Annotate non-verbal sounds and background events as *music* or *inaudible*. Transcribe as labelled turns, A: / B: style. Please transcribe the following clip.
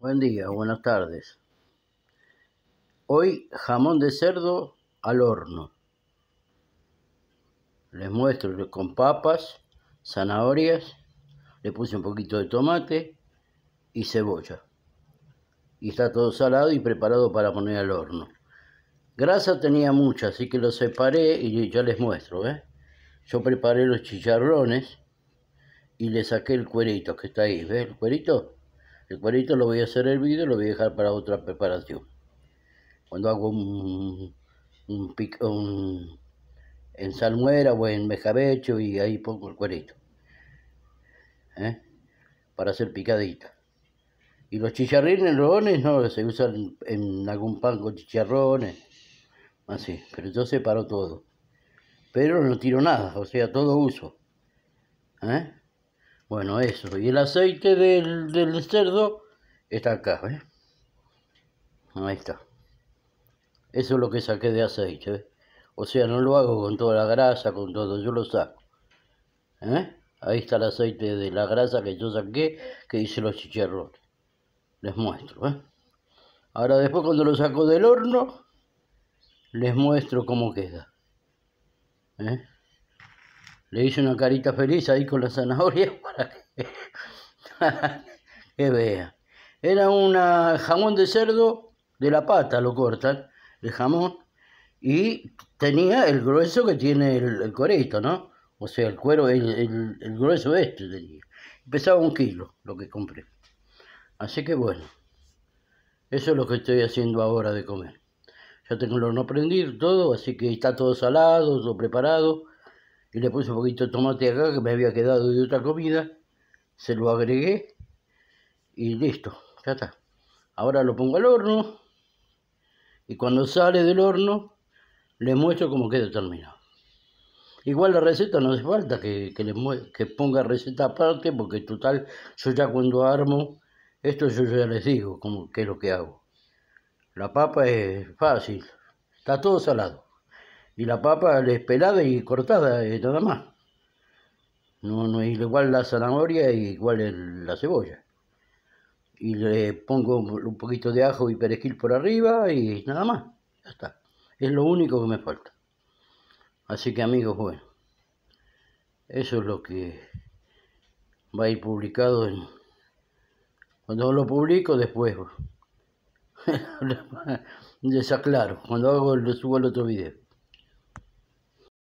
A: Buen día, buenas tardes. Hoy jamón de cerdo al horno. Les muestro con papas, zanahorias, le puse un poquito de tomate y cebolla. Y está todo salado y preparado para poner al horno. Grasa tenía mucha, así que lo separé y ya les muestro. ¿eh? Yo preparé los chicharrones y le saqué el cuerito que está ahí. ¿Ves el cuerito? El cuerito lo voy a hacer hervido y lo voy a dejar para otra preparación. Cuando hago un, un, en salmuera o en mejabecho y ahí pongo el cuerito. ¿Eh? Para hacer picadita. Y los chicharrines, rones, no, se usan en algún pan con chicharrones. Así, pero yo separo todo. Pero no tiro nada, o sea, todo uso. ¿Eh? Bueno, eso. Y el aceite del, cerdo está acá, ¿eh? Ahí está. Eso es lo que saqué de aceite, ¿eh? O sea, no lo hago con toda la grasa, con todo, yo lo saco. ¿Eh? Ahí está el aceite de la grasa que yo saqué, que hice los chicharrones. Les muestro, ¿eh? Ahora después cuando lo saco del horno, les muestro cómo queda. ¿Eh? le hice una carita feliz ahí con la zanahoria *laughs* para *laughs* que, vea. Era un jamón de cerdo, de la pata lo cortan, el jamón, y tenía el grueso que tiene el, el ¿no? O sea, el cuero, el, el, el grueso este tenía. Pesaba un kilo lo que compré. Así que bueno, eso es lo que estoy haciendo ahora de comer. Ya tengo el horno prendido, todo, así que está todo salado, todo preparado y le puse un poquito de tomate acá que me había quedado de otra comida, se lo agregué y listo, ya está. Ahora lo pongo al horno y cuando sale del horno le muestro cómo queda terminado. Igual la receta no hace falta que, que ponga receta aparte porque total yo ya cuando armo esto yo ya les digo cómo, qué es lo que hago. La papa es fácil, está todo salado y la papa es pelada y cortada, y eh, nada más. No, no, igual la zanahoria y igual la cebolla. Y le pongo un poquito de ajo y perejil por arriba y nada más. Ya está. Es lo único que me falta. Así que amigos, bueno, eso es lo que va a ir publicado en... Cuando lo publico después, *laughs* desaclaro, cuando hago, lo subo al otro video.